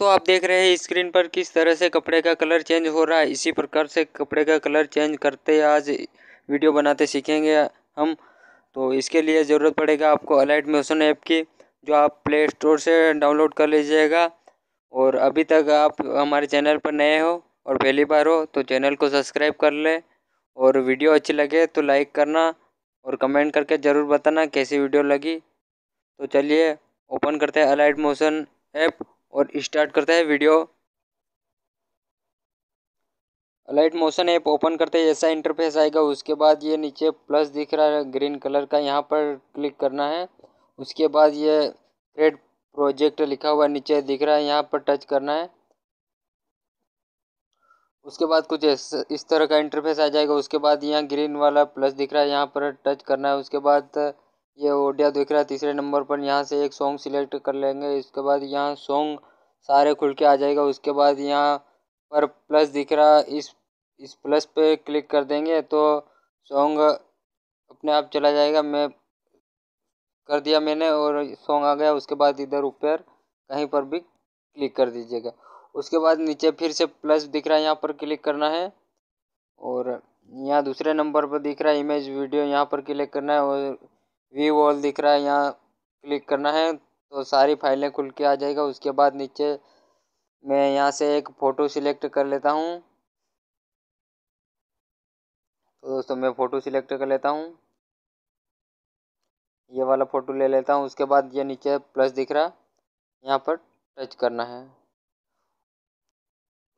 दोस्तों आप देख रहे हैं स्क्रीन पर किस तरह से कपड़े का कलर चेंज हो रहा है इसी प्रकार से कपड़े का कलर चेंज करते आज वीडियो बनाते सीखेंगे हम तो इसके लिए ज़रूरत पड़ेगा आपको अलाइट मोशन ऐप की जो आप प्ले स्टोर से डाउनलोड कर लीजिएगा और अभी तक आप हमारे चैनल पर नए हो और पहली बार हो तो चैनल को सब्सक्राइब कर लें और वीडियो अच्छी लगे तो लाइक करना और कमेंट करके ज़रूर बताना कैसी वीडियो लगी तो चलिए ओपन करते हैं अलाइट मोशन ऐप और स्टार्ट करते हैं video light motion app open करते हैं ऐसा इंटरफेस आएगा उसके बाद ये नीचे प्लस दिख रहा है ग्रीन कलर का यहाँ पर क्लिक करना है उसके बाद ये थ्रेड प्रोजेक्ट लिखा हुआ नीचे दिख रहा है यहाँ पर टच करना है उसके बाद कुछ इस तरह का इंटरफेस आ जाएगा उसके बाद यहाँ ग्रीन वाला प्लस दिख रहा है यहाँ पर टच करना है उसके बाद ये ऑडियो दिख रहा है तीसरे नंबर पर यहाँ से एक सॉन्ग सिलेक्ट कर लेंगे इसके बाद यहाँ सॉन्ग सारे खुल के आ जाएगा उसके बाद यहाँ पर प्लस दिख रहा इस इस प्लस पे क्लिक कर देंगे तो सॉन्ग अपने आप चला जाएगा मैं कर दिया मैंने और सॉन्ग आ गया उसके बाद इधर ऊपर कहीं पर भी क्लिक कर दीजिएगा उसके बाद नीचे फिर से प्लस दिख रहा है यहाँ पर क्लिक करना है और यहाँ दूसरे नंबर पर दिख रहा है इमेज वीडियो यहाँ पर क्लिक करना है और वी वॉल दिख रहा है यहाँ क्लिक करना है तो सारी फाइलें खुल के आ जाएगा उसके बाद नीचे मैं यहाँ से एक फ़ोटो सिलेक्ट कर लेता हूँ तो दोस्तों मैं फ़ोटो सिलेक्ट कर लेता हूँ ये वाला फ़ोटो ले लेता हूँ उसके बाद ये नीचे प्लस दिख रहा है यहाँ पर टच करना है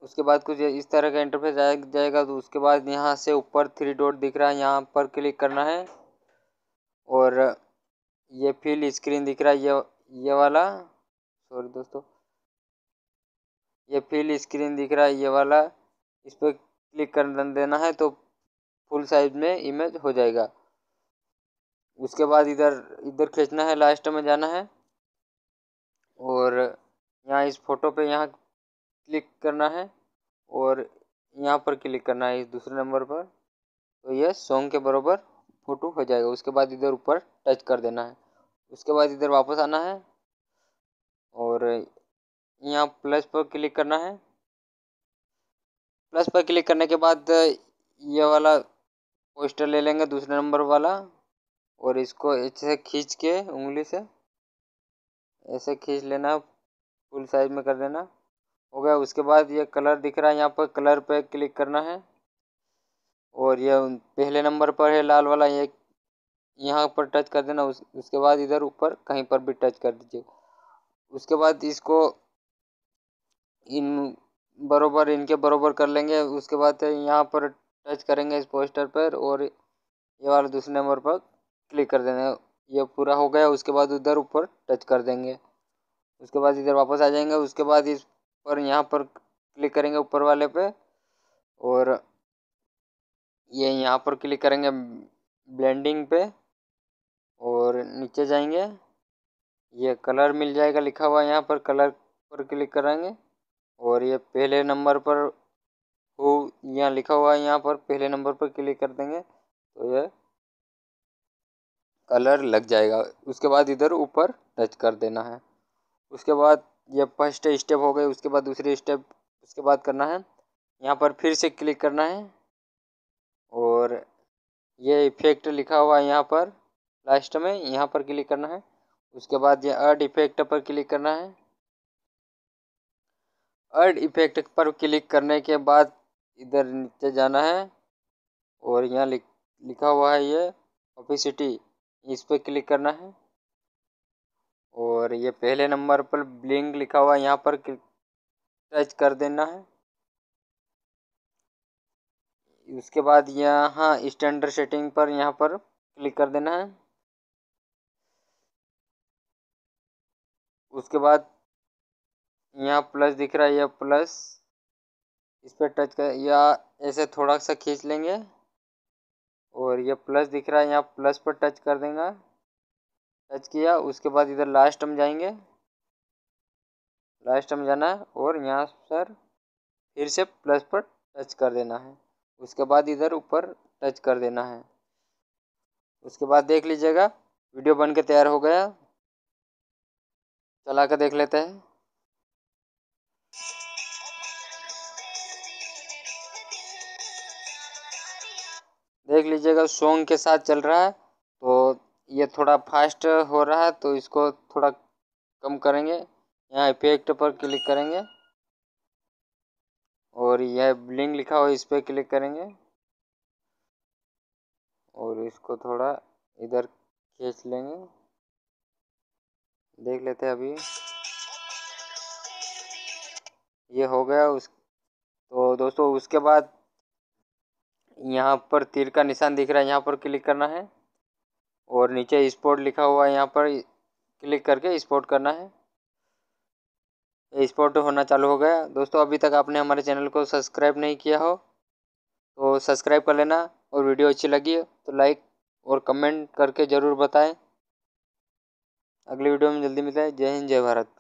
उसके बाद कुछ इस तरह का इंटरफेस आ जाएगा तो उसके बाद यहाँ से ऊपर थ्री डॉट दिख रहा है यहाँ पर क्लिक करना है और ये फील स्क्रीन दिख रहा है ये ये वाला सॉरी दोस्तों ये फील स्क्रीन दिख रहा है ये वाला इस पर क्लिक कर देना है तो फुल साइज में इमेज हो जाएगा उसके बाद इधर इधर खींचना है लास्ट में जाना है और यहाँ इस फोटो पे यहाँ क्लिक करना है और यहाँ पर क्लिक करना है इस दूसरे नंबर पर तो यह सॉन्ग के बराबर फ़ोटो हो जाएगा उसके बाद इधर ऊपर टच कर देना है उसके बाद इधर वापस आना है और यहाँ प्लस पर क्लिक करना है प्लस पर क्लिक करने के बाद ये वाला पोस्टर ले लेंगे दूसरे नंबर वाला और इसको ऐसे खींच के उंगली से ऐसे खींच लेना फुल साइज में कर देना हो गया उसके बाद ये कलर दिख रहा है यहाँ पर कलर पे क्लिक करना है और यह पहले नंबर पर है लाल वाला ये यहाँ पर टच कर देना उस, उसके बाद इधर ऊपर कहीं पर भी टच कर दीजिए उसके बाद इसको इन बरोबर इनके बरोबर कर लेंगे उसके बाद यहाँ पर टच करेंगे इस पोस्टर पर और ये वाला दूसरे नंबर पर क्लिक कर देना ये पूरा हो गया उसके बाद उधर ऊपर टच कर देंगे उसके बाद इधर वापस आ जाएंगे उसके बाद इस पर यहाँ पर क्लिक करेंगे ऊपर वाले पे और ये यहाँ पर क्लिक करेंगे ब्लेंडिंग पे और नीचे जाएंगे ये कलर मिल जाएगा लिखा हुआ यहाँ पर कलर पर क्लिक करेंगे और ये पहले नंबर पर हो यहाँ लिखा हुआ है यहाँ पर पहले नंबर पर क्लिक कर देंगे तो ये कलर लग जाएगा उसके बाद इधर ऊपर टच कर देना है उसके बाद ये फर्स्ट स्टेप हो गए उसके बाद दूसरी स्टेप उसके बाद करना है यहाँ पर फिर से क्लिक करना है और ये इफेक्ट लिखा हुआ है यहाँ पर लास्ट में यहाँ पर क्लिक करना है उसके बाद ये अर्ड इफेक्ट पर क्लिक करना है अर्ड इफेक्ट पर क्लिक करने के बाद इधर नीचे जाना है और यहाँ लिखा हुआ है ये ऑफिसिटी इस पर क्लिक करना है और ये पहले नंबर पर ब्लिंग लिखा हुआ है यहाँ पर टच कर देना है उसके बाद यहाँ स्टैंडर्ड सेटिंग पर यहाँ पर क्लिक कर देना है उसके बाद यहाँ प्लस दिख रहा है यह प्लस इस पर टच कर या ऐसे थोड़ा सा खींच लेंगे और यह प्लस दिख रहा है यहाँ प्लस पर टच कर देंगे टच किया उसके बाद इधर लास्ट हम जाएंगे लास्ट हम जाना है और यहाँ सर फिर से प्लस पर टच कर देना है उसके बाद इधर ऊपर टच कर देना है उसके बाद देख लीजिएगा वीडियो बन के तैयार हो गया चला कर देख लेते हैं देख लीजिएगा सॉन्ग के साथ चल रहा है तो ये थोड़ा फास्ट हो रहा है तो इसको थोड़ा कम करेंगे यहाँ इफेक्ट पर क्लिक करेंगे और यह लिंक लिखा हुआ इस पर क्लिक करेंगे और इसको थोड़ा इधर खींच लेंगे देख लेते हैं अभी ये हो गया उस तो दोस्तों उसके बाद यहाँ पर तीर का निशान दिख रहा है यहाँ पर क्लिक करना है और नीचे स्पोर्ट लिखा हुआ है यहाँ पर क्लिक करके स्पोर्ट करना है स्पॉट होना चालू हो गया दोस्तों अभी तक आपने हमारे चैनल को सब्सक्राइब नहीं किया हो तो सब्सक्राइब कर लेना और वीडियो अच्छी लगी तो लाइक और कमेंट करके ज़रूर बताएं अगली वीडियो में जल्दी मिलते हैं जय हिंद जय भारत